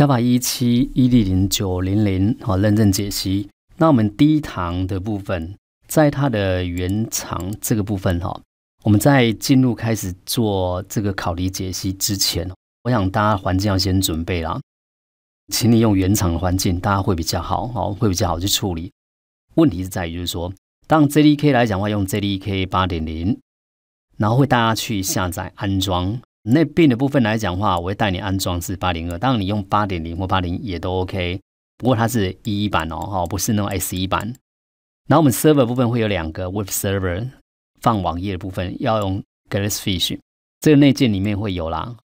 Java 一七一零零九零零哈认证解析。那我们低糖的部分，在它的原厂这个部分哈，我们在进入开始做这个考题解析之前，我想大家环境要先准备啦。请你用原厂的环境，大家会比较好，好会比较好去处理。问题是在于就是说，当 JDK 来讲的话，用 JDK 八点零，然后会大家去下载安装。那建的部分来讲的话，我会带你安装是八零二。当然你用八点零或八零也都 OK。不过它是一一版哦，哈，不是那种 S 一版。然后我们 Server 部分会有两个 Web Server 放网页的部分，要用 GlassFish，这个内建里面会有啦。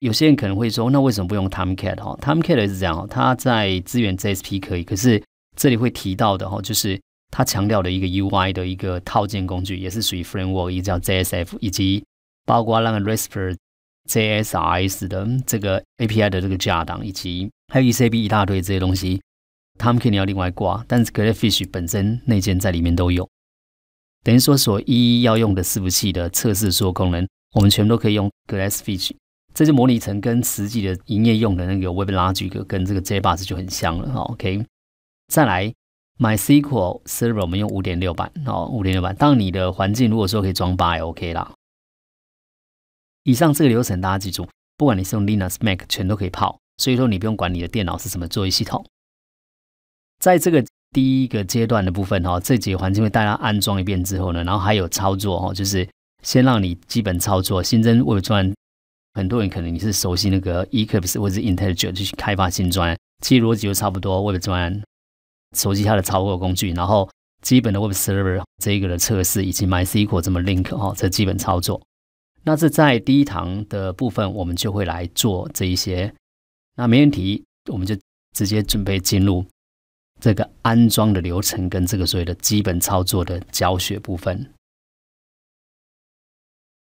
有些人可能会说，那为什么不用 Tomcat 哦？Tomcat 也是这样哦，它在资源 JSP 可以，可是这里会提到的哦，就是它强调的一个 UI 的一个套件工具，也是属于 Framework，一个叫 JSF 以及。包括那个 r e s t f r y JSS i 的这个 API 的这个架档，以及还有 ECB 一大堆这些东西，他们肯定要另外挂。但是 GlassFish 本身内建在里面都有，等于说所一一要用的伺服器的测试所有功能，我们全部都可以用 GlassFish。这就模拟成跟实际的营业用的那个 WebLogic 跟这个 JBoss 就很像了。OK，再来 My SQL Server 我们用五点六版，哦，五点六版。当你的环境如果说可以装八，OK 啦，以上这个流程大家记住，不管你是用 Linux、Mac，全都可以跑。所以说你不用管你的电脑是什么作业系统。在这个第一个阶段的部分哈，这几个环境会大家安装一遍之后呢，然后还有操作哈，就是先让你基本操作新增 Web 专。很多人可能你是熟悉那个 Eclipse 或者 i n t e l l i 就去开发新专，其实逻辑就差不多。Web 专熟悉它的操作工具，然后基本的 Web Server 这一个的测试，以及 MySQL 怎么 Link 哈，这基本操作。那这在第一堂的部分，我们就会来做这一些。那没问题，我们就直接准备进入这个安装的流程跟这个所谓的基本操作的教学部分。